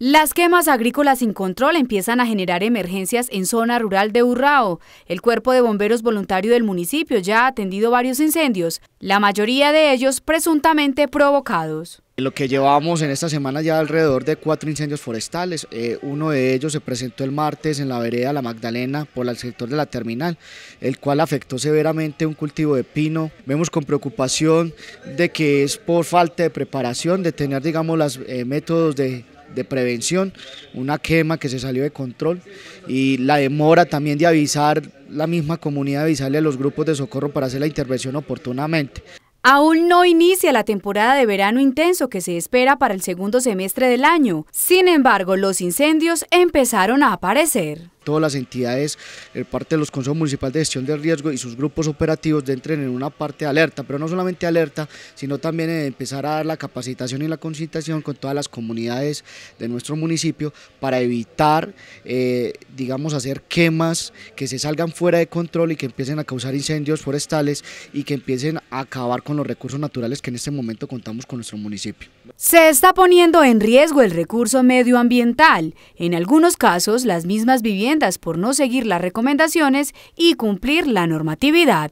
Las quemas agrícolas sin control empiezan a generar emergencias en zona rural de Urrao. El cuerpo de bomberos voluntario del municipio ya ha atendido varios incendios, la mayoría de ellos presuntamente provocados. Lo que llevamos en esta semana ya alrededor de cuatro incendios forestales. Eh, uno de ellos se presentó el martes en la vereda La Magdalena por el sector de la terminal, el cual afectó severamente un cultivo de pino. Vemos con preocupación de que es por falta de preparación, de tener digamos los eh, métodos de de prevención, una quema que se salió de control y la demora también de avisar la misma comunidad, avisarle a los grupos de socorro para hacer la intervención oportunamente. Aún no inicia la temporada de verano intenso que se espera para el segundo semestre del año. Sin embargo, los incendios empezaron a aparecer todas las entidades, el eh, parte de los consejos municipales de gestión de riesgo y sus grupos operativos entren en una parte de alerta, pero no solamente alerta, sino también eh, empezar a dar la capacitación y la concitación con todas las comunidades de nuestro municipio para evitar, eh, digamos, hacer quemas que se salgan fuera de control y que empiecen a causar incendios forestales y que empiecen a acabar con los recursos naturales que en este momento contamos con nuestro municipio. Se está poniendo en riesgo el recurso medioambiental. En algunos casos, las mismas viviendas por no seguir las recomendaciones y cumplir la normatividad.